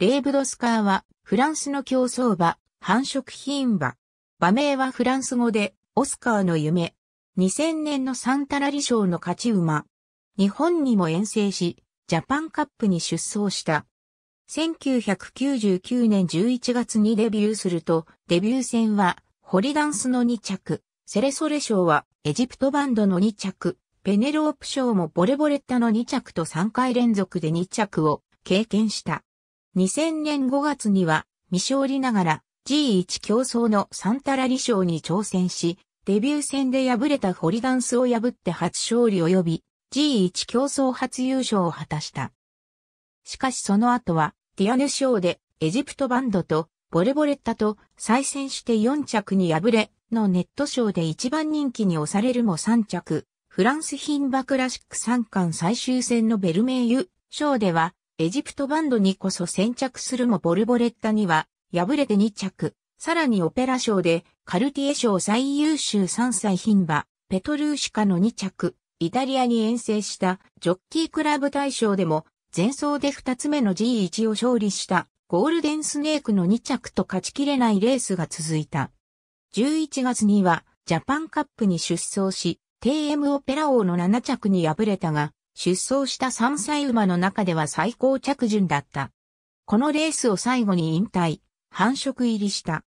レーブドスカーは、フランスの競争馬、繁殖品馬。馬名はフランス語で、オスカーの夢。2000年のサンタラリ賞の勝ち馬。日本にも遠征し、ジャパンカップに出走した。1999年11月にデビューすると、デビュー戦は、ホリダンスの2着、セレソレ賞は、エジプトバンドの2着、ペネロープ賞もボレボレッタの2着と3回連続で2着を経験した。2000年5月には未勝利ながら G1 競争のサンタラリ賞に挑戦し、デビュー戦で敗れたホリダンスを破って初勝利及び G1 競争初優勝を果たした。しかしその後はディアヌ賞でエジプトバンドとボレボレッタと再戦して4着に敗れのネット賞で一番人気に押されるも3着、フランス品馬クラシック3冠最終戦のベルメイユ賞ではエジプトバンドにこそ先着するもボルボレッタには敗れて2着、さらにオペラ賞でカルティエ賞最優秀3歳牝馬、ペトルーシカの2着、イタリアに遠征したジョッキークラブ大賞でも前走で2つ目の G1 を勝利したゴールデンスネークの2着と勝ちきれないレースが続いた。11月にはジャパンカップに出走し、TM オペラ王の7着に敗れたが、出走した3歳馬の中では最高着順だった。このレースを最後に引退、繁殖入りした。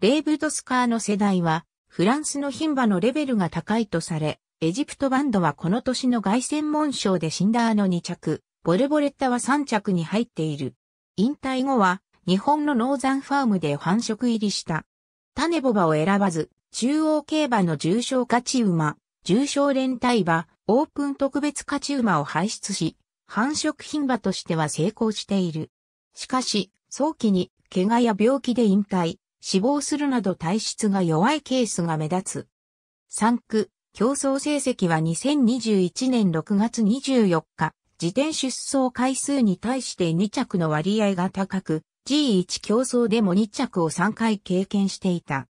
レイブドスカーの世代は、フランスの牝馬のレベルが高いとされ、エジプトバンドはこの年の外戦門賞で死んだあの2着、ボルボレッタは3着に入っている。引退後は、日本のノーザンファームで繁殖入りした。タネボバを選ばず、中央競馬の重賞勝ち馬、重症連帯馬、オープン特別勝ち馬を輩出し、繁殖牝馬としては成功している。しかし、早期に怪我や病気で引退、死亡するなど体質が弱いケースが目立つ。3区、競争成績は2021年6月24日、自転出走回数に対して2着の割合が高く、G1 競争でも2着を3回経験していた。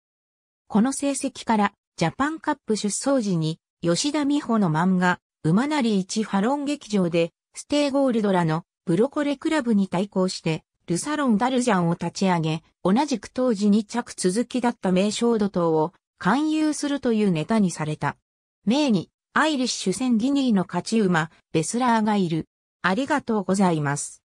この成績から、ジャパンカップ出走時に吉田美穂の漫画、馬なり一ハロン劇場で、ステイゴールドらのブロコレクラブに対抗して、ルサロン・ダルジャンを立ち上げ、同じく当時2着続きだった名称土等を勧誘するというネタにされた。名に、アイリッシュ戦ギニーの勝ち馬、ベスラーがいる。ありがとうございます。